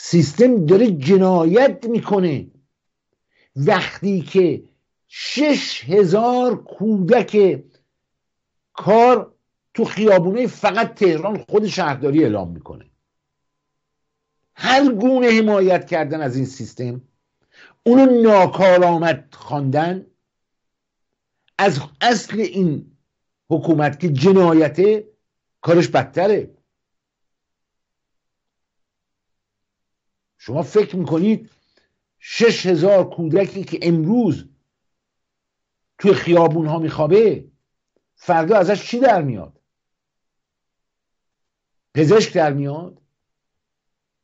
سیستم داره جنایت میکنه وقتی که شش هزار کودک کار تو خیابونه فقط تهران خود شهرداری اعلام میکنه هر گونه حمایت کردن از این سیستم اونو ناکارآمد خواندن از اصل این حکومت که جنایته کارش بدتره شما فکر میکنید شش هزار کودکی که امروز توی خیابون ها میخوابه فردا ازش چی در میاد پزشک در میاد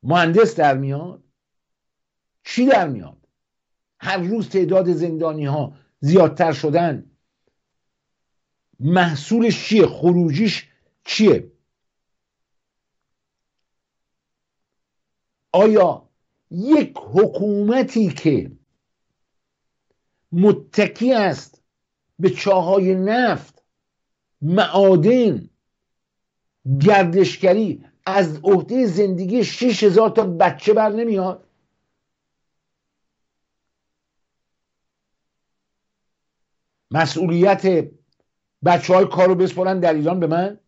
مهندس در میاد چی در میاد هر روز تعداد زندانی ها زیادتر شدن محصولش چیه خروجیش چیه آیا یک حکومتی که متکی است به چاهای نفت معادن گردشگری از عهده زندگی هزار تا بچه بر نمیاد مسئولیت بچه های کارو بسپرن در ایران به من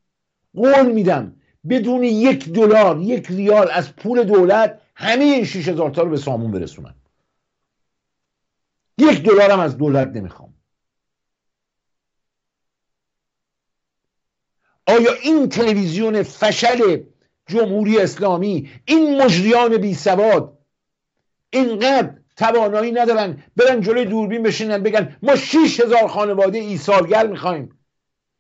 قول میدم بدون یک دلار یک ریال از پول دولت همین 6000 تا رو به سامون برسونن یک دلارم از دولت نمیخوام آیا این تلویزیون فشل جمهوری اسلامی این مجریان بی سواد اینقدر توانایی ندارن برن جلوی دوربین بشینن بگن ما هزار خانواده ایثارگر میخوایم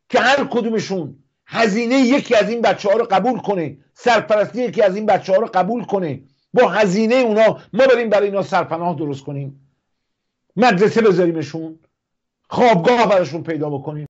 که هر کدومشون هزینه یکی از این بچه ها رو قبول کنه سرپرستی یکی از این بچه ها رو قبول کنه با هزینه اونا ما بریم برای اینا سرپناه درست کنیم مدرسه بذاریمشون خوابگاه براشون پیدا بکنیم